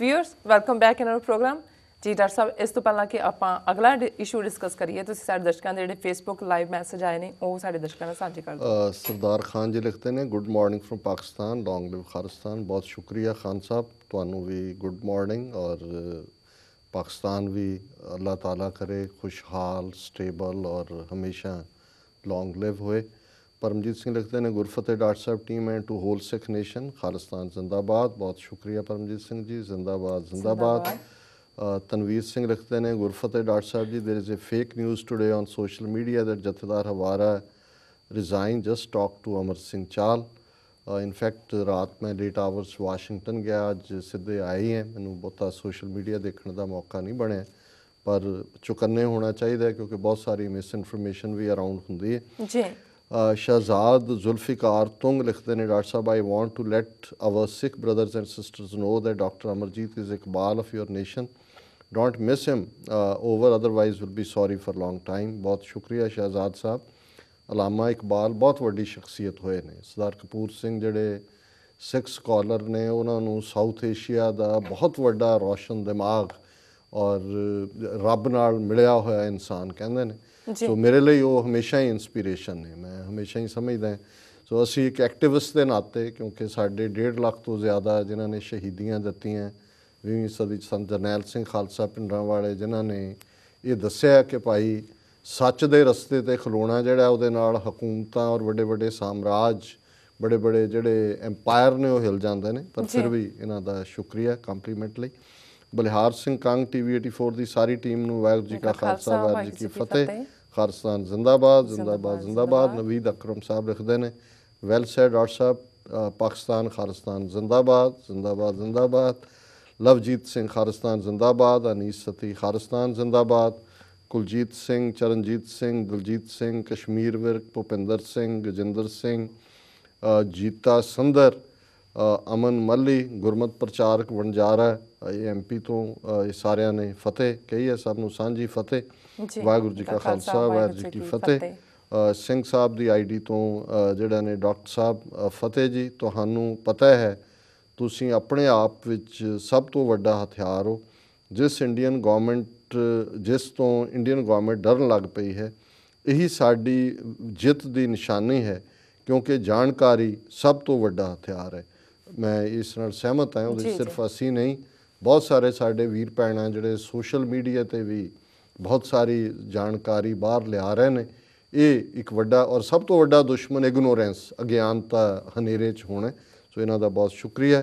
Viewers welcome back in our program ਜੀ doctor ਸਾਹਿਬ ਇਸ ਤੋਂ ਪਹਿਲਾਂ ਕਿ ਆਪਾਂ ਅਗਲਾ ਇਸ਼ੂ ਡਿਸਕਸ ਕਰੀਏ ਤੁਸੀਂ ਸਾਡੇ ਦਰਸ਼ਕਾਂ ਦੇ ਜਿਹੜੇ ਫੇਸਬੁੱਕ ਲਾਈਵ ਮੈਸੇਜ ਆਏ ਨੇ ਉਹ ਸਾਡੇ ਦਰਸ਼ਕਾਂ ਨਾਲ ਸਾਂਝੇ ਕਰ ਦਿਓ ਸਰਦਾਰ ਖਾਨ ਜੀ ਲਿਖਦੇ ਨੇ good morning from Pakistan long live Khalistan ਬਹੁਤ ਸ਼ੁਕਰੀਆ ਖਾਨ ਸਾਹਿਬ ਤੁਹਾਨੂੰ ਵੀ ਗੁੱਡ ਮਾਰਨਿੰਗ ਔਰ ਪਾਕਿਸਤਾਨ ਵੀ ਅੱਲਾਹ ਤਾਲਾ ਕਰੇ ਖੁਸ਼ਹਾਲ ਸਟੇਬਲ ਔਰ ਹਮੇਸ਼ਾ ਲੌਂਗ ਲਿਵ ਹੋਏ परमजीत सिंह लिखते हैं गुरफतेह डाट साहब team and to whole Sikh nation Khalistan जिंदाबाद बहुत शुक्रिया परमजीत सिंह जी जिंदाबाद जिंदाबाद तनवीर सिंह लिखते हैं गुरफतेह डाट साहब जी there is a fake news today on social media that Jathedar Hawara resign just talk to Amar Singh Chahal in fact ਰਾਤ ਮੈਂ ਲੇਟ ਆਵਰਸ ਵਾਸ਼ਿੰਗਟਨ ਗਿਆ ਅੱਜ ਸਿੱਧੇ ਆਏ ਹਾਂ ਮੈਨੂੰ ਬਹੁਤਾ ਸੋਸ਼ਲ ਮੀਡੀਆ ਦੇਖਣ ਦਾ ਮੌਕਾ ਨਹੀਂ ਬਣਿਆ ਪਰ ਚੁਕੰਨੇ ਹੋਣਾ ਚਾਹੀਦਾ ਕਿਉਂਕਿ ਬਹੁਤ ਸਾਰੀ ਮਿਸ ਇਨਫੋਰਮੇਸ਼ਨ ਵੀ ਅਰਾਊਂਡ ਹੁੰਦੀ ਹੈ ਜੀ Shahzad ਜ਼ੁਲਫਿਕਾਰ ਤੁੰਗ ਲਿਖਦੇ ਨੇ ਡਾਕਟਰ ਸਾਹਿਬ I want to let our Sikh brothers and sisters know that doctor Amarjit is Iqbal of your nation don't miss him over otherwise will be sorry for long time ਬਹੁਤ ਸ਼ੁਕਰੀਆ ਸ਼ਹਿਜ਼ਾਦ ਸਾਹਿਬ ਅਲਾਮਾ ਇਕਬਾਲ ਬਹੁਤ ਵੱਡੀ ਸ਼ਖਸੀਅਤ ਹੋਏ ਨੇ ਸਰਦਾਰ ਕਪੂਰ ਸਿੰਘ ਜਿਹੜੇ ਸਿੱਖ ਸਕਾਲਰ ਨੇ ਉਹਨਾਂ ਨੂੰ ਸਾਊਥ ਏਸ਼ੀਆ ਦਾ ਬਹੁਤ ਵੱਡਾ ਰੋਸ਼ਨ ਦਿਮਾਗ ਔਰ ਰੱਬ ਨਾਲ ਮਿਲਿਆ ਹੋਇਆ ਇਨਸਾਨ ਕਹਿੰਦੇ ਨੇ ਸੋ ਮੇਰੇ ਲਈ ਉਹ ਹਮੇਸ਼ਾ ਹੀ ਇਨਸਪੀਰੇਸ਼ਨ ਨੇ ਮੈਂ ਹਮੇਸ਼ਾ ਹੀ ਸਮਝਦਾ ਹਾਂ ਸੋ ਅਸੀਂ ਇੱਕ ਐਕਟਿਵਿਸਟ ਦੇ ਨਾਤੇ ਕਿਉਂਕਿ ਸਾਡੇ 1.5 ਲੱਖ ਤੋਂ ਜ਼ਿਆਦਾ ਜਿਨ੍ਹਾਂ ਨੇ ਸ਼ਹੀਦੀਆਂ ਦਿੱਤੀਆਂ 20ਵੀਂ ਸਦੀ ਸੰਤ ਜਰਨੈਲ ਸਿੰਘ ਖਾਲਸਾ ਪਿੰਡਾਂ ਵਾਲੇ ਜਿਨ੍ਹਾਂ ਨੇ ਇਹ ਦੱਸਿਆ ਕਿ ਭਾਈ ਸੱਚ ਦੇ ਰਸਤੇ ਤੇ ਖਲੋਣਾ ਜਿਹੜਾ ਉਹਦੇ ਨਾਲ ਹਕੂਮਤਾਂ ਔਰ ਵੱਡੇ ਵੱਡੇ ਸਾਮਰਾਜ ਬੜੇ ਬੜੇ ਜਿਹੜੇ ਐਮਪਾਇਰ ਨੇ ਉਹ ਹਿਲ ਜਾਂਦੇ ਨੇ ਪਰ ਫਿਰ ਵੀ ਇਹਨਾਂ ਦਾ ਸ਼ੁਕਰੀਆ ਕੰਪਲੀਮੈਂਟ ਲਈ ਬਲਿਹਾਰ ਸਿੰਘ ਕੰਗ ਟੀਵੀ 84 ਦੀ ਸਾਰੀ ਟੀਮ ਨੂੰ ਵਾਹਿਗੁਰੂ ਜੀ ਕਾ ਖਾਲਸਾ ਵਾਹਿਗੁਰੂ ਜੀ ਕੀ ਫਤਿਹ ਖਾਲਸਾ ਜ਼ਿੰਦਾਬਾਦ ਜ਼ਿੰਦਾਬਾਦ ਜ਼ਿੰਦਾਬਾਦ ਨਵੀਦ ਅਕਰਮ ਸਾਹਿਬ ਲਿਖਦੇ ਨੇ ਵੈਲ ਸੈਡ ਡਾਟ ਸਾਹਿਬ ਪਾਕਿਸਤਾਨ ਖਾਲਸਤਾਨ ਜ਼ਿੰਦਾਬਾਦ ਜ਼ਿੰਦਾਬਾਦ ਜ਼ਿੰਦਾਬਾਦ ਲਵਜੀਤ ਸਿੰਘ ਖਾਲਸਤਾਨ ਜ਼ਿੰਦਾਬਾਦ ਅਨੀਸ ਸਤੀ ਖਾਲਸਤਾਨ ਜ਼ਿੰਦਾਬਾਦ ਕੁਲਜੀਤ ਸਿੰਘ ਚਰਨਜੀਤ ਸਿੰਘ ਦਲਜੀਤ ਸਿੰਘ ਕਸ਼ਮੀਰ ਵਿਰਕ ਭੁਪਿੰਦਰ ਸਿੰਘ ਗਜਿੰਦਰ ਸਿੰਘ ਜੀਤਾ ਸੰਦਰ ਅਮਨ ਮੱਲੀ ਗੁਰਮਤ ਪ੍ਰਚਾਰਕ ਵਣਜਾਰਾ ਇਹ ਐਮਪੀ ਤੋਂ ਇਹ ਸਾਰਿਆਂ ਨੇ ਫਤਿਹ ਕਹੀ ਹੈ ਸਭ ਨੂੰ ਸਾਂਝੀ ਫਤਿਹ ਵਾਹਿਗੁਰੂ ਜੀ ਕਾ ਖਾਲਸਾ ਵਾਹਿਗੁਰੂ ਜੀ ਕੀ ਫਤਿਹ ਸਿੰਘ ਸਾਹਿਬ ਦੀ ਆਈਡੀ ਤੋਂ ਜਿਹੜਾ ਨੇ ਡਾਕਟਰ ਸਾਹਿਬ ਫਤਿਹ ਜੀ ਤੁਹਾਨੂੰ ਪਤਾ ਹੈ ਤੁਸੀਂ ਆਪਣੇ ਆਪ ਵਿੱਚ ਸਭ ਤੋਂ ਵੱਡਾ ਹਥਿਆਰ ਹੋ ਜਿਸ ਇੰਡੀਅਨ ਗਵਰਨਮੈਂਟ ਜਿਸ ਤੋਂ ਇੰਡੀਅਨ ਗਵਰਨਮੈਂਟ ਡਰਨ ਲੱਗ ਪਈ ਹੈ ਇਹੀ ਸਾਡੀ ਜਿੱਤ ਦੀ ਨਿਸ਼ਾਨੀ ਹੈ ਕਿਉਂਕਿ ਜਾਣਕਾਰੀ ਸਭ ਤੋਂ ਵੱਡਾ ਹਥਿਆਰ ਹੈ ਮੈਂ ਇਸ ਨਾਲ ਸਹਿਮਤ ਹਾਂ ਉਹ ਸਿਰਫ ਅਸੀਂ ਨਹੀਂ ਬਹੁਤ ਸਾਰੇ ਸਾਡੇ ਵੀਰ ਪੈਣਾ ਜਿਹੜੇ ਸੋਸ਼ਲ ਮੀਡੀਆ ਤੇ ਵੀ ਬਹੁਤ ਸਾਰੀ ਜਾਣਕਾਰੀ ਬਾਹਰ ਲਿਆ ਰਹੇ ਨੇ ਇਹ ਇੱਕ ਵੱਡਾ ਔਰ ਸਭ ਤੋਂ ਵੱਡਾ ਦੁਸ਼ਮਣ ਇਗਨੋਰੈਂਸ ਅਗਿਆਨਤਾ ਹਨੇਰੇ 'ਚ ਹੋਣਾ ਸੋ ਇਹਨਾਂ ਦਾ ਬਹੁਤ ਸ਼ੁਕਰੀਆ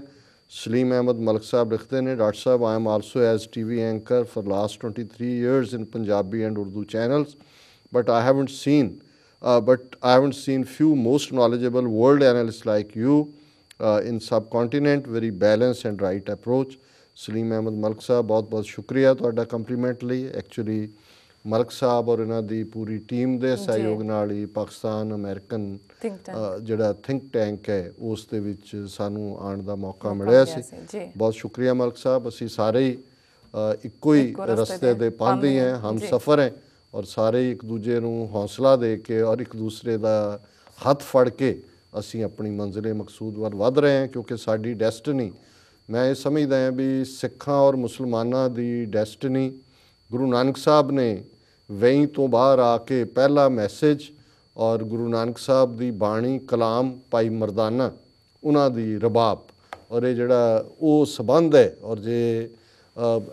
ਸਲੀਮ ਅਹਿਮਦ ਮਲਕ ਸਾਹਿਬ ਲਿਖਦੇ ਨੇ ਡਾਕਟਰ ਸਾਹਿਬ I am also as TV anchor for last 23 years in Punjabi and Urdu channels but I haven't seen but I haven't seen few most knowledgeable world analyst like you uh, in subcontinent very balanced and right approach Saleem Ahmed Malik ਸਾਹਿਬ ਬਹੁਤ ਬਹੁਤ ਸ਼ੁਕਰੀਆ ਤੁਹਾਡਾ compliment ਲਈ actually ਮਲਕ ਸਾਹਿਬ ਔਰ ਇਹਨਾਂ ਦੀ ਪੂਰੀ team ਦੇ ਸਹਿਯੋਗ ਨਾਲ ਹੀ ਪਾਕਿਸਤਾਨ ਅਮਰੀਕਨ ਜਿਹੜਾ ਥਿੰਕ ਟੈਂਕ ਹੈ ਉਸ ਦੇ ਵਿੱਚ ਸਾਨੂੰ ਆਉਣ ਦਾ ਮੌਕਾ ਮਿਲਿਆ ਸੀ ਬਹੁਤ ਸ਼ੁਕਰੀਆ ਮਲਕ ਸਾਹਿਬ ਅਸੀਂ ਸਾਰੇ ਇੱਕੋ ਹੀ ਰਸਤੇ ਦੇ ਪਾਂਦੇ ਹਾਂ ਹਮ ਸਫਰ ਹੈ ਔਰ ਸਾਰੇ ਇੱਕ ਦੂਜੇ ਨੂੰ ਹੌਸਲਾ ਦੇ ਕੇ ਔਰ ਇੱਕ ਦੂਸਰੇ ਦਾ ਹੱਥ ਫੜ ਕੇ ਅਸੀਂ ਆਪਣੀ ਮੰਜ਼ਲੇ ਮਕਸੂਦ ਵੱਲ ਵਧ ਰਹੇ ਹਾਂ ਕਿਉਂਕਿ ਸਾਡੀ ਡੈਸਟਨੀ ਮੈਂ ਇਹ ਸਮਝਦਾ ਹਾਂ ਵੀ ਸਿੱਖਾਂ ਔਰ ਮੁਸਲਮਾਨਾਂ ਦੀ ਡੈਸਟਨੀ ਗੁਰੂ ਨਾਨਕ ਸਾਹਿਬ ਨੇ ਵਹੀਂ ਤੋਂ ਬਾਹਰ ਆ ਕੇ ਪਹਿਲਾ ਮੈਸੇਜ ਔਰ ਗੁਰੂ ਨਾਨਕ ਸਾਹਿਬ ਦੀ ਬਾਣੀ ਕਲਾਮ ਪਾਈ ਮਰਦਾਨਾ ਉਹਨਾਂ ਦੀ ਰਬਾਬ ਔਰ ਇਹ ਜਿਹੜਾ ਉਹ ਸਬੰਧ ਹੈ ਔਰ ਜੇ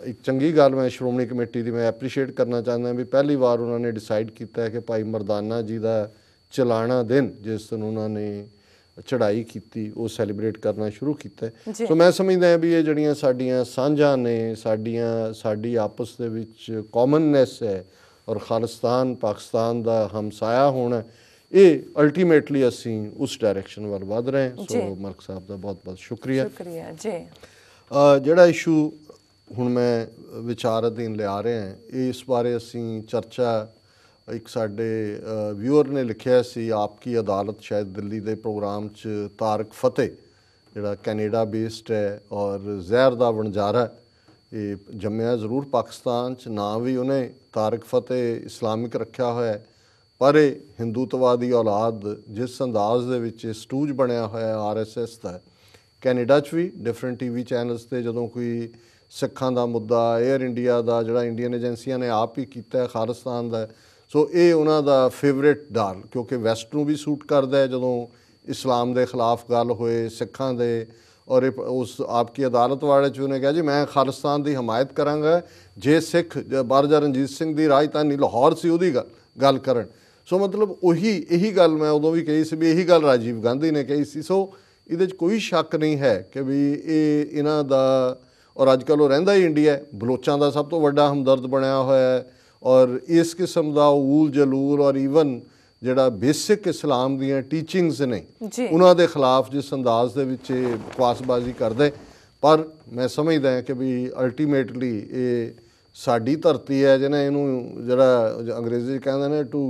ਇੱਕ ਚੰਗੀ ਗੱਲ ਮੈਂ ਸ਼੍ਰੋਮਣੀ ਕਮੇਟੀ ਦੀ ਮੈਂ ਐਪਰੀਸ਼ੀਏਟ ਕਰਨਾ ਚਾਹੁੰਦਾ ਵੀ ਪਹਿਲੀ ਵਾਰ ਉਹਨਾਂ ਨੇ ਡਿਸਾਈਡ ਕੀਤਾ ਹੈ ਕਿ ਪਾਈ ਮਰਦਾਨਾ ਜੀ ਦਾ ਚਲਾਣਾ ਦਿਨ ਜਿਸ ਨੂੰ ਉਹਨਾਂ ਨੇ ਚੜ੍ਹਾਈ ਕੀਤੀ ਉਹ ਸੈਲੀਬ੍ਰੇਟ ਕਰਨਾ ਸ਼ੁਰੂ ਕੀਤਾ ਸੋ ਮੈਂ ਸਮਝਦਾ ਹਾਂ ਵੀ ਇਹ ਜਿਹੜੀਆਂ ਸਾਡੀਆਂ ਸਾਂਝਾਂ ਨੇ ਸਾਡੀਆਂ ਸਾਡੀ ਆਪਸ ਦੇ ਵਿੱਚ ਕਾਮਨਨੈਸ ਹੈ ਔਰ ਖਾਲਿਸਤਾਨ ਪਾਕਿਸਤਾਨ ਦਾ ਹਮਸਾਇਆ ਹੋਣਾ ਇਹ ਅਲਟੀਮੇਟਲੀ ਅਸੀਂ ਉਸ ਡਾਇਰੈਕਸ਼ਨ ਵੱਲ ਵਧ ਰਹੇ ਹਾਂ ਸੋ ਮਲਕ ਸਾਹਿਬ ਦਾ ਬਹੁਤ ਬਹੁਤ ਸ਼ੁਕਰੀਆ ਸ਼ੁਕਰੀਆ ਜੀ ਜਿਹੜਾ ਇਸ਼ੂ ਹੁਣ ਮੈਂ ਵਿਚਾਰ ਅਧੀਨ ਲਿਆ ਰਿਹਾ ਹਾਂ ਇਸ ਬਾਰੇ ਅਸੀਂ ਚਰਚਾ ਇੱਕ ਸਾਡੇ ਵਿਊਅਰ ਨੇ ਲਿਖਿਆ ਸੀ ਆਪਕੀ ਅਦਾਲਤ ਸ਼ਾਇਦ ਦਿੱਲੀ ਦੇ ਪ੍ਰੋਗਰਾਮ 'ਚ ਤਾਰਕ ਫਤਿਹ ਜਿਹੜਾ ਕੈਨੇਡਾ ਬੇਸਡ ਹੈ ਔਰ ਜ਼ਹਿਰ ਦਾ ਵਣਜਾਰਾ ਇਹ ਜੰਮਿਆ ਜ਼ਰੂਰ ਪਾਕਿਸਤਾਨ 'ਚ ਨਾਂ ਵੀ ਉਹਨੇ ਤਾਰਕ ਫਤਿਹ ਇਸਲਾਮਿਕ ਰੱਖਿਆ ਹੋਇਆ ਪਰ ਇਹ ਹਿੰਦੂਤਵਾਦੀ ਔਲਾਦ ਜਿਸ ਅੰਦਾਜ਼ ਦੇ ਵਿੱਚ ਸਟੂਜ ਬਣਿਆ ਹੋਇਆ ਹੈ ਆਰਐਸਐਸ ਦਾ ਕੈਨੇਡਾ 'ਚ ਵੀ ਡਿਫਰੈਂਟ ਟੀਵੀ ਚੈਨਲਸ ਤੇ ਜਦੋਂ ਕੋਈ ਸਿੱਖਾਂ ਦਾ ਮੁੱਦਾ 에ਅਰ ਇੰਡੀਆ ਦਾ ਜਿਹੜਾ ਇੰਡੀਅਨ ਏਜੰਸੀਆਂ ਨੇ ਆਪ ਹੀ ਕੀਤਾ ਖਾਲਿਸਤਾਨ ਦਾ ਸੋ ਇਹ ਉਹਨਾਂ ਦਾ ਫੇਵਰਿਟ ਦਾਲ ਕਿਉਂਕਿ ਵੈਸਟ ਨੂੰ ਵੀ ਸੂਟ ਕਰਦਾ ਹੈ ਜਦੋਂ ਇਸਲਾਮ ਦੇ ਖਿਲਾਫ ਗੱਲ ਹੋਏ ਸਿੱਖਾਂ ਦੇ ਔਰ ਉਸ ਆਪਕੀ ਅਦਾਲਤ ਵਾਲੇ ਚੋਂ ਨੇ ਕਿਹਾ ਜੀ ਮੈਂ ਖਾਲਸਤਾਨ ਦੀ ਹਮਾਇਤ ਕਰਾਂਗਾ ਜੇ ਸਿੱਖ ਬਾਰਜਾ ਰਣਜੀਤ ਸਿੰਘ ਦੀ ਰਾਜਧਾਨੀ ਲਾਹੌਰ ਸੀ ਉਹਦੀ ਗੱਲ ਕਰਨ ਸੋ ਮਤਲਬ ਉਹੀ ਇਹੀ ਗੱਲ ਮੈਂ ਉਦੋਂ ਵੀ ਕਹੀ ਸੀ ਵੀ ਇਹੀ ਗੱਲ ਰਾਜੀਵ ਗਾਂਧੀ ਨੇ ਕਹੀ ਸੀ ਸੋ ਇਹਦੇ 'ਚ ਕੋਈ ਸ਼ੱਕ ਨਹੀਂ ਹੈ ਕਿ ਵੀ ਇਹ ਇਹਨਾਂ ਦਾ ਔਰ ਅੱਜ ਕੱਲ ਉਹ ਰਹਿੰਦਾ ਹੀ ਇੰਡੀਆ ਬਲੋਚਾਂ ਦਾ ਸਭ ਤੋਂ ਵੱਡਾ ਹਮਦਰਦ ਬਣਿਆ ਹੋਇਆ ਹੈ ਔਰ ਇਸ ਕਿਸਮ ਦਾ ਊਲ ਜਲੂਲ ਔਰ ਈਵਨ ਜਿਹੜਾ ਬੇਸਿਕ ਇਸਲਾਮ ਦੀਆਂ ਟੀਚਿੰਗਸ ਨੇ ਉਹਨਾਂ ਦੇ ਖਿਲਾਫ ਜਿਸ ਅੰਦਾਜ਼ ਦੇ ਵਿੱਚ ਇਹ ਬਕਵਾਸਬਾਜ਼ੀ ਕਰਦੇ ਪਰ ਮੈਂ ਸਮਝਦਾ ਹਾਂ ਕਿ ਵੀ ਅਲਟੀਮੇਟਲੀ ਇਹ ਸਾਡੀ ਧਰਤੀ ਹੈ ਜਿਹਨੇ ਇਹਨੂੰ ਜਿਹੜਾ ਅੰਗਰੇਜ਼ੀ ਕਹਿੰਦੇ ਨੇ to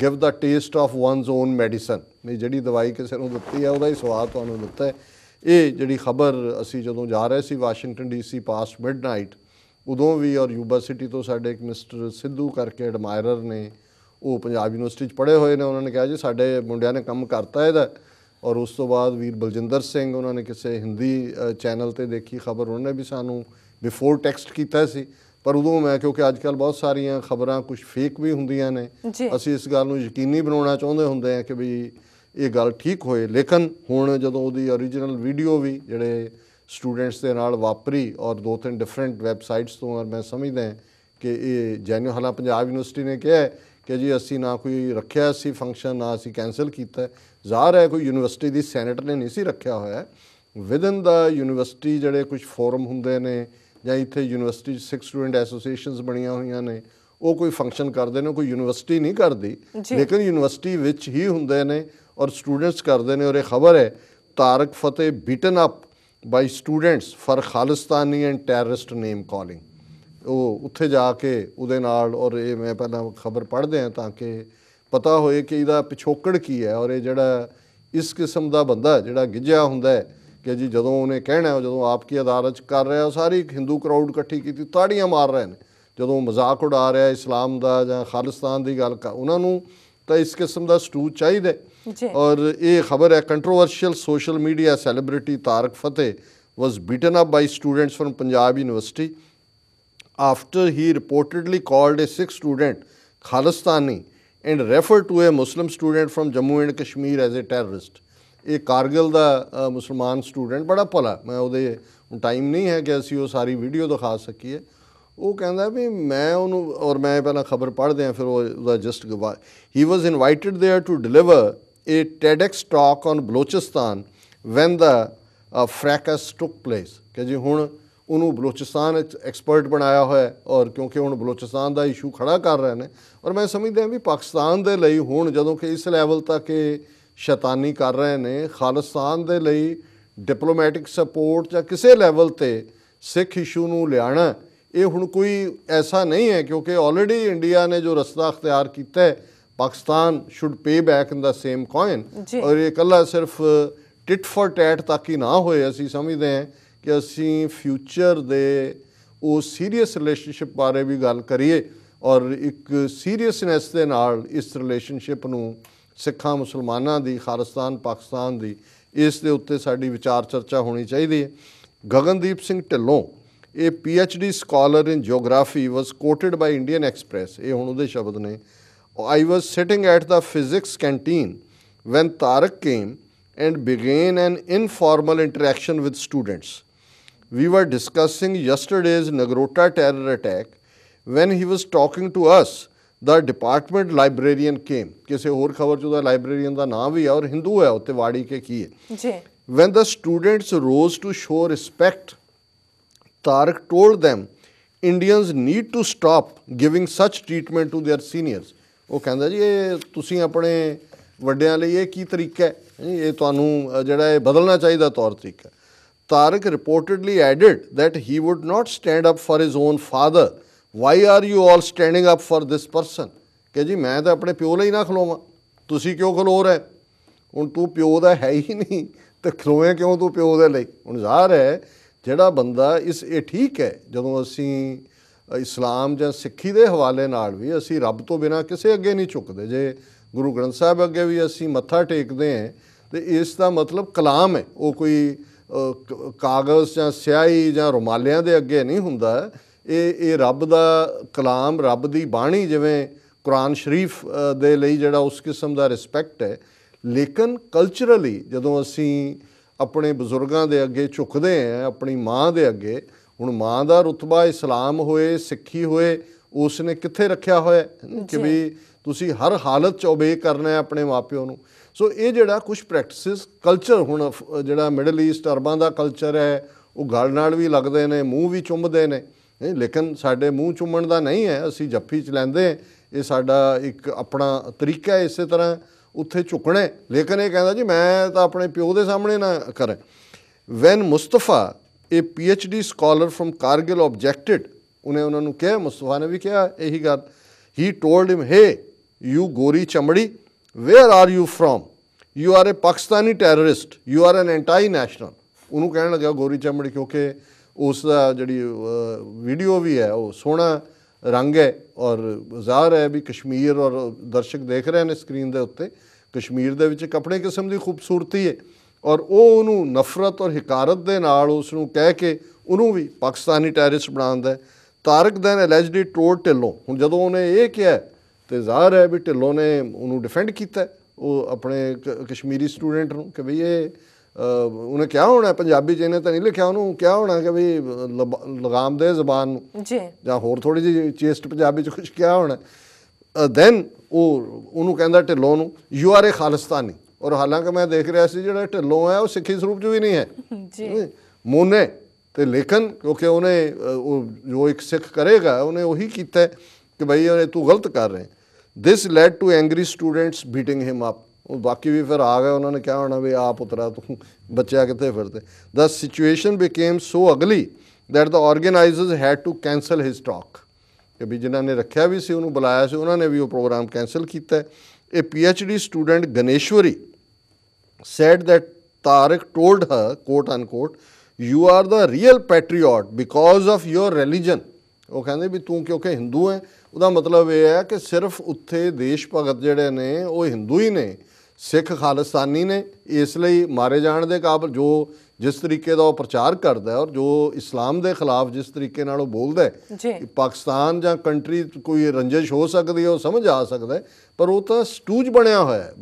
give the taste of one's own medicine ਵੀ ਜਿਹੜੀ ਦਵਾਈ ਕਿਸੇ ਨੂੰ ਦਿੱਤੀ ਹੈ ਉਹਦਾ ਹੀ ਸਵਾਦ ਤੁਹਾਨੂੰ ਦਿੱਤਾ ਹੈ ਇਹ ਜਿਹੜੀ ਖਬਰ ਅਸੀਂ ਜਦੋਂ ਜਾ ਰਹੇ ਸੀ ਵਾਸ਼ਿੰਗਟਨ ਡੀਸੀ ਪਾਸਟ ਮਿਡਨਾਈਟ ਉਦੋਂ ਵੀ ਔਰ ਯੂਬਾ ਸਿਟੀ ਤੋਂ ਸਾਡੇ ਇੱਕ ਮਿਸਟਰ ਸਿੱਧੂ ਕਰਕੇ ਐਡਮਾਇਰਰ ਨੇ ਉਹ ਪੰਜਾਬ ਯੂਨੀਵਰਸਿਟੀ 'ਚ ਪੜ੍ਹੇ ਹੋਏ ਨੇ ਉਹਨਾਂ ਨੇ ਕਿਹਾ ਜੀ ਸਾਡੇ ਮੁੰਡਿਆਂ ਨੇ ਕੰਮ ਕਰਤਾ ਇਹਦਾ ਔਰ ਉਸ ਤੋਂ ਬਾਅਦ ਵੀਰ ਬਲਜਿੰਦਰ ਸਿੰਘ ਉਹਨਾਂ ਨੇ ਕਿਸੇ ਹਿੰਦੀ ਚੈਨਲ ਤੇ ਦੇਖੀ ਖਬਰ ਉਹਨਾਂ ਨੇ ਵੀ ਸਾਨੂੰ ਬਿਫੋਰ ਟੈਕਸਟ ਕੀਤਾ ਸੀ ਪਰ ਉਦੋਂ ਮੈਂ ਕਿਉਂਕਿ ਅੱਜ ਕੱਲ ਬਹੁਤ ਸਾਰੀਆਂ ਖਬਰਾਂ ਕੁਝ ਫੇਕ ਵੀ ਹੁੰਦੀਆਂ ਨੇ ਅਸੀਂ ਇਸ ਗੱਲ ਨੂੰ ਯਕੀਨੀ ਬਣਾਉਣਾ ਚਾਹੁੰਦੇ ਹੁੰਦੇ ਆ ਕਿ ਵੀ ਇਹ ਗੱਲ ਠੀਕ ਹੋਏ ਲੇਕਿਨ ਹੁਣ ਜਦੋਂ ਉਹਦੀ origignal ਵੀਡੀਓ ਵੀ ਜਿਹੜੇ ਸਟੂਡੈਂਟਸ ਦੇ ਨਾਲ ਵਾਪਰੀ ਔਰ ਦੋ ਤਿੰਨ ਡਿਫਰੈਂਟ ਵੈਬਸਾਈਟਸ ਤੋਂ ਔਰ ਮੈਂ ਸਮਝਦਾ ਕਿ ਇਹ ਜੈਨੂ ਹਲਾ ਪੰਜਾਬ ਯੂਨੀਵਰਸਿਟੀ ਨੇ ਕਿਹਾ ਕਿ ਜੀ ਅਸੀਂ ਨਾ ਕੋਈ ਰੱਖਿਆ ਸੀ ਫੰਕਸ਼ਨ ਨਾ ਅਸੀਂ ਕੈਨਸਲ ਕੀਤਾ ਜ਼ਾਹਰ ਹੈ ਕੋਈ ਯੂਨੀਵਰਸਿਟੀ ਦੀ ਸੈਨੇਟ ਨੇ ਨਹੀਂ ਸੀ ਰੱਖਿਆ ਹੋਇਆ ਵਿਦਨ ਦਾ ਯੂਨੀਵਰਸਿਟੀ ਜਿਹੜੇ ਕੁਝ ਫੋਰਮ ਹੁੰਦੇ ਨੇ ਜਾਂ ਇੱਥੇ ਯੂਨੀਵਰਸਿਟੀ ਸਿਕਸ ਸਟੂਡੈਂਟ ਐਸੋਸੀਏਸ਼ਨਸ ਬਣੀਆਂ ਹੋਈਆਂ ਨੇ ਉਹ ਕੋਈ ਫੰਕਸ਼ਨ ਕਰਦੇ ਨੇ ਕੋਈ ਯੂਨੀਵਰਸਿਟੀ ਨਹੀਂ ਕਰਦੀ ਲੇਕਿਨ ਯੂਨੀਵਰਸਿਟੀ ਵਿੱਚ ਹੀ ਹੁੰਦੇ ਨੇ ਔਰ ਸਟੂਡੈਂਟਸ ਕਰਦੇ ਨੇ ਔਰ ਇਹ ਖਬਰ ਹੈ Tarek Fatah beaten up by students for Khalistani and terrorist name calling ਉਹ ਉੱਥੇ ਜਾ ਕੇ ਉਹਦੇ ਨਾਲ ਔਰ ਇਹ ਮੈਂ ਪਹਿਲਾਂ ਖਬਰ ਪੜ੍ਹਦੇ ਆ ਤਾਂ ਕਿ ਪਤਾ ਹੋਏ ਕਿ ਇਹਦਾ ਪਿਛੋਕੜ ਕੀ ਹੈ ਔਰ ਇਹ ਜਿਹੜਾ ਇਸ ਕਿਸਮ ਦਾ ਬੰਦਾ ਜਿਹੜਾ ਗਿੱਜਿਆ ਹੁੰਦਾ ਹੈ ਕਿ ਜੀ ਜਦੋਂ ਉਹਨੇ ਕਹਿਣਾ ਹੈ ਜਦੋਂ ਆਪ ਕੀ ਅਦਾਲਤ ਚ ਕਰ ਰਿਹਾ ਸਾਰੀ ਹਿੰਦੂ ਕਰਾਊਡ ਇਕੱਠੀ ਕੀਤੀ ਤਾੜੀਆਂ ਮਾਰ ਰਹੇ ਨੇ ਜਦੋਂ ਮਜ਼ਾਕ ਉਡਾ ਰਿਹਾ ਇਸਲਾਮ ਦਾ ਜਾਂ ਖਾਲਿਸਤਾਨ ਦੀ ਗੱਲ ਉਹਨਾਂ ਨੂੰ ਤਾਂ ਇਸ ਕਿਸਮ ਦਾ ਸਟੂ ਚਾਹੀਦਾ ਔਰ ਇਹ ਖਬਰ ਹੈ controversial social media celebrity Tarek Fatah was beaten up by students from Punjab university after he reportedly called a Sikh student Khalistani and refer to a Muslim student from Jammu and Kashmir as a terrorist ਇਹ ਕਾਰਗਿਲ ਦਾ ਮੁਸਲਮਾਨ ਸਟੂਡੈਂਟ ਬੜਾ ਭਲਾ ਮੈਂ ਉਹਦੇ ਟਾਈਮ ਨਹੀਂ ਹੈ ਕਿ ਅਸੀਂ ਉਹ ਸਾਰੀ ਵੀਡੀਓ ਦਿਖਾ ਸਕੀਏ ਉਹ ਕਹਿੰਦਾ ਵੀ ਮੈਂ ਉਹਨੂੰ ਔਰ ਮੈਂ ਪਹਿਲਾਂ ਖਬਰ ਪੜ੍ਹਦੇ ਆ ਫਿਰ ਉਹਦਾ ਜਸਟ ਹੀ was invited there to deliver a TEDx talk on Balochistan when the fracas took place ਕਿ ਜੀ ਹੁਣ ਉਹਨੂੰ ਬਲੋਚਿਸਤਾਨ ਐਕਸਪਰਟ ਬਣਾਇਆ ਹੋਇਆ ਔਰ ਕਿਉਂਕਿ ਹੁਣ ਬਲੋਚਿਸਤਾਨ ਦਾ ਇਸ਼ੂ ਖੜਾ ਕਰ ਰਹੇ ਨੇ ਔਰ ਮੈਂ ਸਮਝਦਾ ਵੀ ਪਾਕਿਸਤਾਨ ਦੇ ਲਈ ਹੁਣ ਜਦੋਂ ਕਿ ਇਸ ਲੈਵਲ ਤੱਕ ਇਹ ਸ਼ੈਤਾਨੀ ਕਰ ਰਹੇ ਨੇ ਖਾਲਿਸਤਾਨ ਦੇ ਲਈ ਡਿਪਲੋਮੈਟਿਕ ਸਪੋਰਟ ਜਾਂ ਕਿਸੇ ਲੈਵਲ ਤੇ ਸਿੱਖ ਇਸ਼ੂ ਨੂੰ ਲਿਆਣਾ ਇਹ ਹੁਣ ਕੋਈ ਐਸਾ ਨਹੀਂ ਹੈ ਕਿਉਂਕਿ ਆਲਰੇਡੀ ਇੰਡੀਆ ਨੇ ਜੋ ਰਸਤਾ اختیار ਕੀਤਾ ਹੈ Pakistan should pay back in the same coin ਔਰ ਇਹ ਕੱਲਾ ਸਿਰਫ ਟਿਟ ਫॉर ਟੈਟ ਤੱਕ ਹੀ ਨਾ ਹੋਏ ਅਸੀਂ ਸਮਝਦੇ ਹਾਂ ਕਿ ਅਸੀਂ ਫਿਊਚਰ ਦੇ ਉਹ ਸੀਰੀਅਸ ਰਿਲੇਸ਼ਨਸ਼ਿਪ ਬਾਰੇ ਵੀ ਗੱਲ ਕਰੀਏ ਔਰ ਇੱਕ ਸੀਰੀਅਸਨੈਸ ਦੇ ਨਾਲ ਇਸ ਰਿਲੇਸ਼ਨਸ਼ਿਪ ਨੂੰ ਸਿੱਖਾਂ ਮੁਸਲਮਾਨਾਂ ਦੀ ਖਾਲਿਸਤਾਨ ਪਾਕਿਸਤਾਨ ਦੀ ਇਸ ਦੇ ਉੱਤੇ ਸਾਡੀ ਵਿਚਾਰ ਚਰਚਾ ਹੋਣੀ ਚਾਹੀਦੀ ਹੈ Gagandeep Singh Dhillon a phd scholar in geography was quoted by indian express eh hun ਉਹਦੇ shabd ne i was sitting at the physics canteen when tarak came and began an informal interaction with students we were discussing yesterday's nagrota terror attack when he was talking to us the department librarian came ਕਿਸੇ hor khabar ਚ ਉਹਦਾ librarian ਦਾ ਨਾਮ ਵੀ ਹੈ ਔਰ ਹਿੰਦੂ ਹੈ ਉੱਤੇ ਵਾੜੀ ਕੇ ਕੀ ਹੈ ਜੀ when the students rose to show respect Tarak told them Indians need to stop giving such treatment to their seniors oh ਕਹਿੰਦਾ ji eh tusi apne ਵੱਡਿਆਂ layi eh ki tarika hai eh ਤੁਹਾਨੂੰ jehda ਇਹ badalna chahida taur tarika Tarak reportedly added that he would not stand up for his own father. Why are you all standing up for this person? ke ji main ta apne pyo layi na ਖਲੋਵਾਂ tusi kyon khlo ਰਹੇ hun tu pyo da hai hi nahi ਤੇ ਖਲੋਵੇਂ ਕਿਉਂ ਤੂੰ ਪਿਓ ਦੇ ਲਈ ਹੁਣ ਜ਼ਾਹਰ ਹੈ ਜਿਹੜਾ ਬੰਦਾ ਇਸ ਇਹ ਠੀਕ ਹੈ ਜਦੋਂ ਅਸੀਂ ਇਸਲਾਮ ਜਾਂ ਸਿੱਖੀ ਦੇ ਹਵਾਲੇ ਨਾਲ ਵੀ ਅਸੀਂ ਰੱਬ ਤੋਂ ਬਿਨਾ ਕਿਸੇ ਅੱਗੇ ਨਹੀਂ ਝੁਕਦੇ ਜੇ ਗੁਰੂ ਗ੍ਰੰਥ ਸਾਹਿਬ ਅੱਗੇ ਵੀ ਅਸੀਂ ਮੱਥਾ ਟੇਕਦੇ ਹਾਂ ਤੇ ਇਸ ਦਾ ਮਤਲਬ ਕਲਾਮ ਹੈ ਉਹ ਕੋਈ ਕਾਗਜ਼ ਜਾਂ ਸਿਆਹੀ ਜਾਂ ਰੁਮਾਲਿਆਂ ਦੇ ਅੱਗੇ ਨਹੀਂ ਹੁੰਦਾ ਇਹ ਇਹ ਰੱਬ ਦਾ ਕਲਾਮ ਰੱਬ ਦੀ ਬਾਣੀ ਜਿਵੇਂ ਕੁਰਾਨ ਸ਼ਰੀਫ ਦੇ ਲਈ ਜਿਹੜਾ ਉਸ ਕਿਸਮ ਦਾ ਰਿਸਪੈਕਟ ਹੈ ਲੇਕਿਨ ਕਲਚਰਲੀ ਜਦੋਂ ਅਸੀਂ ਆਪਣੇ ਬਜ਼ੁਰਗਾਂ ਦੇ ਅੱਗੇ ਝੁਕਦੇ ਆ ਆਪਣੀ ਮਾਂ ਦੇ ਅੱਗੇ ਹੁਣ ਮਾਂ ਦਾ ਰਤਬਾ ਇਸਲਾਮ ਹੋਏ ਸਿੱਖੀ ਹੋਏ ਉਸ ਨੇ ਕਿੱਥੇ ਰੱਖਿਆ ਹੋਇਆ ਕਿ ਵੀ ਤੁਸੀਂ ਹਰ ਹਾਲਤ ਚ ਓਬੇ ਕਰਨਾ ਹੈ ਆਪਣੇ ਮਾਪਿਓ ਨੂੰ ਸੋ ਇਹ ਜਿਹੜਾ ਕੁਝ ਪ੍ਰੈਕਟਿਸਸ ਕਲਚਰ ਹੁਣ ਜਿਹੜਾ ਮਿਡਲ ਈਸਟ ਅਰਬਾਂ ਦਾ ਕਲਚਰ ਹੈ ਉਹ ਗਲ ਨਾਲ ਵੀ ਲੱਗਦੇ ਨੇ ਮੂੰਹ ਵੀ ਚੁੰਮਦੇ ਨੇ ਨਹੀਂ ਲੇਕਿਨ ਸਾਡੇ ਮੂੰਹ ਚੁੰਮਣ ਦਾ ਨਹੀਂ ਹੈ ਅਸੀਂ ਜੱਫੀ ਚ ਲੈਂਦੇ ਇਹ ਸਾਡਾ ਇੱਕ ਆਪਣਾ ਤਰੀਕਾ ਹੈ ਇਸੇ ਤਰ੍ਹਾਂ ਉੱਥੇ ਝੁਕਣਾ ਲੇਕਿਨ ਇਹ ਕਹਿੰਦਾ ਜੀ ਮੈਂ ਤਾਂ ਆਪਣੇ ਪਿਓ ਦੇ ਸਾਹਮਣੇ ਨਾ ਕਰਾਂ ਵੈਨ ਮੁਸਤਫਾ ਇਹ P H D scholar from Kargil objected ਉਹਨੇ ਉਹਨਾਂ ਨੂੰ ਕਿਹਾ ਮੁਸਤਫਾ ਨੇ ਵੀ ਕਿਹਾ ਇਹੀ ਗੱਲ ਹੀ ਟੋਲਡ ਹਿਮ ਹੇ ਯੂ ਗੋਰੀ ਚਮੜੀ where are you from you are a Pakistani terrorist you are an anti national ਉਹਨੂੰ ਕਹਿਣ ਲੱਗਾ ਗੋਰੀ ਚਮੜੀ ਕਿਉਂਕਿ ਉਸ ਦਾ ਜਿਹੜੀ ਵੀਡੀਓ ਵੀ ਹੈ ਉਹ ਸੋਹਣਾ ਰੰਗ ਹੈ ਔਰ ਜ਼ਾਹਰ ਹੈ ਵੀ ਕਸ਼ਮੀਰ ਔਰ ਦਰਸ਼ਕ ਦੇਖ ਰਹੇ ਨੇ ਸਕਰੀਨ ਦੇ ਉੱਤੇ ਕਸ਼ਮੀਰ ਦੇ ਵਿੱਚ ਕਪੜੇ ਕਿਸਮ ਦੀ ਖੂਬਸੂਰਤੀ ਹੈ ਔਰ ਉਹ ਉਹਨੂੰ ਨਫ਼ਰਤ ਔਰ ਹਕਾਰਤ ਦੇ ਨਾਲ ਉਸ ਨੂੰ ਕਹਿ ਕੇ ਉਹਨੂੰ ਵੀ ਪਾਕਿਸਤਾਨੀ ਟੈਰਰਿਸਟ ਬਣਾਉਂਦਾ ਹੈ ਤਾਰਕ ਦੈਨ ਅਲੈਜਡਲੀ ਟੋਰ ਟਿੱਲੋ ਹੁਣ ਜਦੋਂ ਉਹਨੇ ਇਹ ਕਿਹਾ ਤੇ ਜ਼ਾਹਰ ਹੈ ਵੀ ਟਿੱਲੋ ਨੇ ਉਹਨੂੰ ਡਿਫੈਂਡ ਕੀਤਾ ਉਹ ਆਪਣੇ ਕਸ਼ਮੀਰੀ ਸਟੂਡੈਂਟ ਨੂੰ ਕਿ ਭਈ ਇਹ ਉਹਨੇ ਕਿਹਾ ਹੋਣਾ ਪੰਜਾਬੀ ਚ ਇਹਨੇ ਤਾਂ ਨਹੀਂ ਲਿਖਿਆ ਉਹਨੂੰ ਕਿਹਾ ਹੋਣਾ ਕਿ ਵੀ ਲਗਾਮ ਦੇ ਜ਼ਬਾਨ ਨੂੰ ਜੀ ਜਾਂ ਹੋਰ ਥੋੜੀ ਜਿਹੀ ਚੇਸਟ ਪੰਜਾਬੀ ਚ ਕੁਝ ਕਿਹਾ ਹੋਣਾ ਦੈਨ ਉਹ ਉਹਨੂੰ ਕਹਿੰਦਾ ਢਿੱਲੋਂ ਨੂੰ ਯੂ ਆਰ ਏ ਖਾਲਿਸਤਾਨੀ ਔਰ ਹਾਲਾਂਕਿ ਮੈਂ ਦੇਖ ਰਿਹਾ ਸੀ ਜਿਹੜਾ ਢਿੱਲੋਂ ਹੈ ਉਹ ਸਿੱਖੀ ਸਰੂਪ ਚ ਵੀ ਨਹੀਂ ਹੈ ਜੀ ਮੋਨੇ ਤੇ ਲੇਕਿਨ ਕਿਉਂਕਿ ਉਹਨੇ ਉਹ ਜੋ ਇੱਕ ਸਿੱਖ ਕਰੇਗਾ ਉਹਨੇ ਉਹੀ ਕੀਤਾ ਕਿ ਭਾਈ ਉਹਨੇ ਤੂੰ ਗਲਤ ਕਰ ਰਿਹਾ this led to angry students beating him up ਉਹ ਬਾਕੀ ਵੀ ਫਿਰ ਆ ਗਏ ਉਹਨਾਂ ਨੇ ਕਿਹਾ ਹੋਣਾ ਵੀ ਆ ਪੁੱਤਰਾ ਤੂੰ ਬੱਚਿਆ ਕਿੱਥੇ ਫਿਰਦੇ ਦ situation became so ugly that the organisers had to cancel his talk ਕਿ ਵੀ ਜਿਨ੍ਹਾਂ ਨੇ ਰੱਖਿਆ ਵੀ ਸੀ ਉਹਨੂੰ ਬੁਲਾਇਆ ਸੀ ਉਹਨਾਂ ਨੇ ਵੀ ਉਹ ਪ੍ਰੋਗਰਾਮ ਕੈਨਸਲ ਕੀਤਾ ਇਹ P H D student Ganeshwari said that Tariq told her quote unquote you are the real patriot because of your religion ਉਹ ਕਹਿੰਦੇ ਵੀ ਤੂੰ ਕਿਉਂਕਿ ਹਿੰਦੂ ਹੈ ਉਹਦਾ ਮਤਲਬ ਇਹ ਹੈ ਕਿ ਸਿਰਫ ਉੱਥੇ ਦੇਸ਼ ਭਗਤ ਜਿਹੜੇ ਨੇ ਉਹ ਹਿੰਦੂ ਹੀ ਨੇ ਸਿੱਖ ਖਾਲਸਤਾਨੀ ਨੇ ਇਸ ਲਈ ਮਾਰੇ ਜਾਣ ਦੇ ਕਾਬਲ ਜੋ ਜਿਸ ਤਰੀਕੇ ਦਾ ਉਹ ਪ੍ਰਚਾਰ ਕਰਦਾ ਹੈ ਔਰ ਜੋ ਇਸਲਾਮ ਦੇ ਖਿਲਾਫ ਜਿਸ ਤਰੀਕੇ ਨਾਲ ਉਹ ਬੋਲਦਾ ਹੈ ਕਿ ਪਾਕਿਸਤਾਨ ਜਾਂ ਕੰਟਰੀ ਕੋਈ ਰੰਜਿਸ਼ ਹੋ ਸਕਦੀ ਹੈ ਉਹ ਸਮਝ ਆ ਸਕਦਾ ਪਰ ਉਹ ਤਾਂ ਸਟੂਜ ਬਣਿਆ ਹੋਇਆ ਹੈ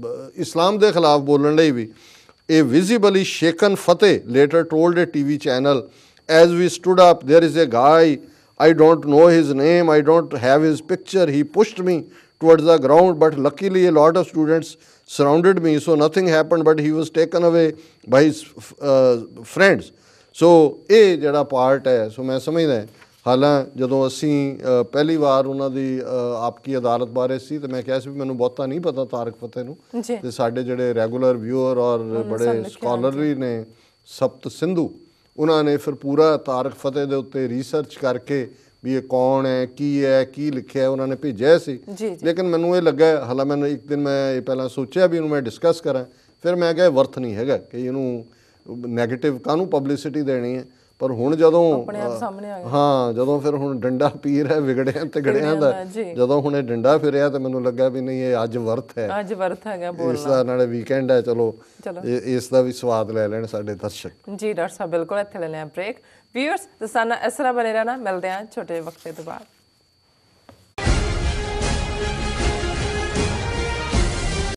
ਇਸਲਾਮ ਦੇ ਖਿਲਾਫ ਬੋਲਣ ਲਈ ਵੀ ਇਹ visibly shaken Fatah later told a TV channel as we stood up there is a guy I don't نو his name I don't have his picture he pushed me towards the ground but luckily a lot of students surrounded me. So nothing happened, but he was taken away by his uh, friends. So ਇਹ ਜਿਹੜਾ part ਹੈ ਸੋ ਮੈਂ ਸਮਝਦਾ ਹਾਲਾਂ ਜਦੋਂ ਅਸੀਂ ਪਹਿਲੀ ਵਾਰ ਉਹਨਾਂ ਦੀ ਆਪਕੀ ਅਦਾਲਤ ਬਾਰੇ ਸੀ ਤੇ ਮੈਂ ਕਿਹਾ ਸੀ ਵੀ ਮੈਨੂੰ ਬਹੁਤਾ ਨਹੀਂ ਪਤਾ ਤਾਰਕ ਫਤਿਹ ਨੂੰ ਤੇ ਸਾਡੇ ਜਿਹੜੇ ਰੈਗੂਲਰ ਵਿਊਅਰ ਔਰ ਬੜੇ ਸਕਾਲਰਲੀ ਨੇ ਸਪਤ ਸਿੰਧੂ ਉਹਨਾਂ ਨੇ ਫਿਰ ਪੂਰਾ ਤਾਰਕ ਫਤਿਹ ਦੇ ਉੱਤੇ ਰਿਸਰਚ ਕਰਕੇ ਵੀ ਇਹ ਕੌਣ ਹੈ ਕੀ ਹੈ ਕੀ ਲਿਖਿਆ ਉਹਨਾਂ ਨੇ ਭੇਜਿਆ ਸੀ ਲੇਕਿਨ ਮੈਨੂੰ ਇਹ ਲੱਗਾ ਹਾਲਾ ਮੈਂ ਇੱਕ ਦਿਨ ਮੈਂ ਇਹ ਪਹਿਲਾਂ ਸੋਚਿਆ ਵੀ ਇਹਨੂੰ ਮੈਂ ਡਿਸਕਸ ਕਰਾਂ ਫਿਰ ਮੈਂ ਕਿਹਾ ਵਰਥ ਨਹੀਂ ਹੈਗਾ ਕਿ ਇਹਨੂੰ 네ਗੇਟਿਵ ਕਾਹਨੂੰ ਪਬਲਿਸਿਟੀ ਦੇਣੀ ਹੈ ਪਰ ਹੁਣ ਜਦੋਂ ਆਪਣੇ ਆਪ ਸਾਹਮਣੇ ਆ ਗਿਆ ਹਾਂ ਜਦੋਂ ਫਿਰ ਹੁਣ ਡੰਡਾ ਪੀਰ ਹੈ ਵਿਗੜਿਆ ਤੇ ਗੜਿਆਂ ਦਾ ਜਦੋਂ ਹੁਣ ਇਹ ਡੰਡਾ ਫਿਰਿਆ ਤੇ ਮੈਨੂੰ ਲੱਗਾ ਵੀ ਨਹੀਂ ਇਹ ਅੱਜ ਵਰਥ ਹੈ ਅੱਜ ਵਰਥ ਹੈਗਾ ਬੋਲਣਾ ਇਸ ਦਾ ਨਾਲੇ ਵੀਕਐਂਡ ਹੈ ਚਲੋ ਇਸ ਦਾ ਵੀ ਸਵਾਦ ਲੈ ਲੈਣ ਸਾਡੇ ਦਰਸ਼ਕ ਜੀ ਡਾਕਟਰ ਸਾਹਿਬ ਬਿਲਕੁਲ ਇੱਥੇ ਲੈ ਲੈਣਾ ਬ੍ਰੇਕ ਵੀਅਰਸ ਦਸਾਨਾ ਇਸ ਤਰ੍ਹਾਂ ਬਣੇ ਰਹਿਣਾ ਮਿਲਦੇ ਆ ਛੋਟੇ ਵਕਤੇ ਤੋਂ ਬਾਅਦ